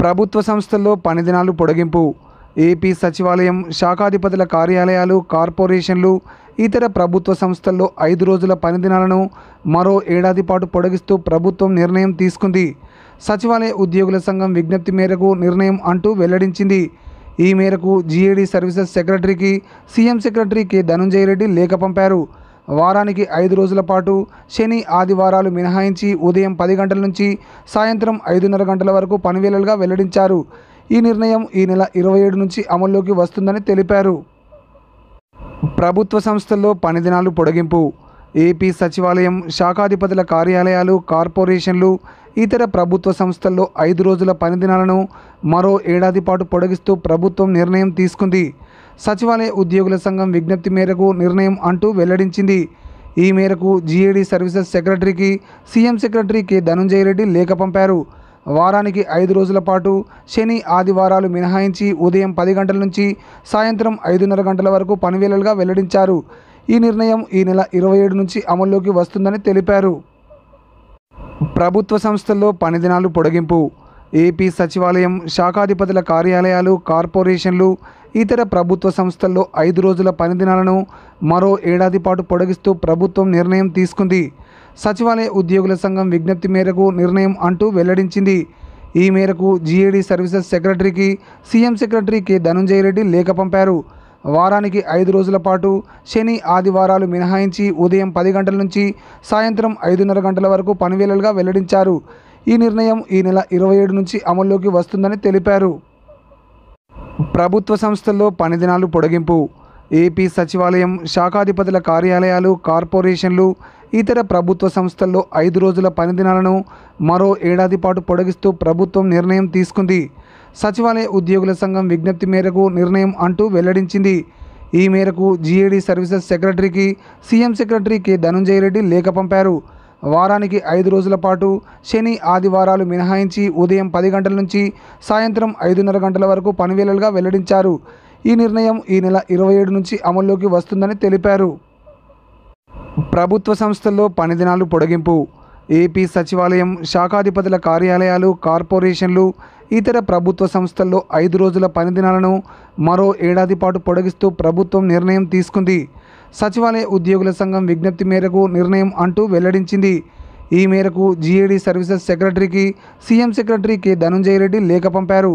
ప్రభుత్వ సంస్థల్లో పనిదినాలు పొడిగింపు ఏపీ సచివాలయం శాఖాధిపతుల కార్యాలయాలు కార్పొరేషన్లు ఇతర ప్రభుత్వ సంస్థల్లో ఐదు రోజుల పనిదినాలను మరో ఏడాది పాటు పొడిగిస్తూ ప్రభుత్వం నిర్ణయం తీసుకుంది సచివాలయ ఉద్యోగుల సంఘం విజ్ఞప్తి మేరకు నిర్ణయం అంటూ వెల్లడించింది ఈ మేరకు జీఏడీ సర్వీసెస్ సెక్రటరీకి CM secretary K Dhananjaya Reddy లేఖ పంపారు వారానికి ఐదు రోజుల పాటు శని ఆదివారాలు మినహాయించి ఉదయం పది గంటల నుంచి సాయంత్రం ఐదున్నర గంటల వరకు పనివేళలుగా వెల్లడించారు ఈ నిర్ణయం ఈ నెల ఇరవై ఏడు నుంచి అమల్లోకి వస్తుందని తెలిపారు ప్రభుత్వ సంస్థల్లో పనిదినాలు పొడిగింపు ఏపీ సచివాలయం శాఖాధిపతుల కార్యాలయాలు కార్పొరేషన్లు ఇతర ప్రభుత్వ సంస్థల్లో ఐదు రోజుల పనిదినాలను మరో ఏడాది పాటు పొడిగిస్తూ ప్రభుత్వం నిర్ణయం తీసుకుంది సచివాలయ ఉద్యోగుల సంఘం విజ్ఞప్తి మేరకు నిర్ణయం అంటూ వెల్లడించింది ఈ మేరకు జీఏడీ సర్వీసెస్ సెక్రటరీకి CM secretary K Dhanunjaya Reddy లేఖ పంపారు వారానికి ఐదు రోజుల పాటు శని ఆదివారాలు మినహాయించి ఉదయం పది గంటల నుంచి సాయంత్రం ఐదున్నర గంటల వరకు పనివేళలుగా వెల్లడించారు ఈ నిర్ణయం ఈ నెల ఇరవై ఏడు నుంచి అమల్లోకి వస్తుందని తెలిపారు ప్రభుత్వ సంస్థల్లో పని దినాలు పొడిగింపు ఏపీ సచివాలయం శాఖాధిపతుల కార్యాలయాలు కార్పొరేషన్లు ఇతర ప్రభుత్వ సంస్థల్లో ఐదు రోజుల పనిదినాలను మరో ఏడాది పాటు పొడిగిస్తూ ప్రభుత్వం నిర్ణయం తీసుకుంది సచివాలయ ఉద్యోగుల సంఘం విజ్ఞప్తి మేరకు నిర్ణయం అంటూ వెల్లడించింది ఈ మేరకు జీఏడీ సర్వీసెస్ సెక్రటరీకి CM secretary K Dhanunjaya Reddy లేఖ పంపారు వారానికి ఐదు రోజుల పాటు శని ఆదివారాలు మినహాయించి ఉదయం పది గంటల నుంచి సాయంత్రం ఐదున్నర గంటల వరకు పనివేళలుగా వెల్లడించారు ఈ నిర్ణయం ఈ నెల ఇరవై ఏడు నుంచి అమల్లోకి వస్తుందని తెలిపారు ప్రభుత్వ సంస్థల్లో పని దినాలు పొడిగింపు ఏపీ సచివాలయం శాఖాధిపతుల కార్యాలయాలు కార్పొరేషన్లు ఇతర ప్రభుత్వ సంస్థల్లో ఐదు రోజుల పనిదినాలను మరో ఏడాది పాటు పొడిగిస్తూ ప్రభుత్వం నిర్ణయం తీసుకుంది సచివాలయ ఉద్యోగుల సంఘం విజ్ఞప్తి మేరకు నిర్ణయం అంటూ వెల్లడించింది ఈ మేరకు జీఏడీ సర్వీసెస్ సెక్రటరీకి CM secretary K Dhananjaya Reddy లేఖ పంపారు వారానికి ఐదు రోజుల పాటు శని ఆదివారాలు మినహాయించి ఉదయం పది గంటల నుంచి సాయంత్రం ఐదున్నర గంటల వరకు పనివేళలుగా వెల్లడించారు ఈ నిర్ణయం ఈ నెల ఇరవై ఏడు నుంచి అమల్లోకి వస్తుందని తెలిపారు ప్రభుత్వ సంస్థల్లో పనిదినాలు పొడిగింపు ఏపీ సచివాలయం శాఖాధిపతుల కార్యాలయాలు కార్పొరేషన్లు ఇతర ప్రభుత్వ సంస్థల్లో ఐదు రోజుల పనిదినాలను మరో ఏడాది పాటు పొడిగిస్తూ ప్రభుత్వం నిర్ణయం తీసుకుంది సచివాలయ ఉద్యోగుల సంఘం విజ్ఞప్తి మేరకు నిర్ణయం అంటూ వెల్లడించింది ఈ మేరకు జీఏడీ సర్వీసెస్ సెక్రటరీకి CM secretary K Dhanunjaya Reddy లేఖ పంపారు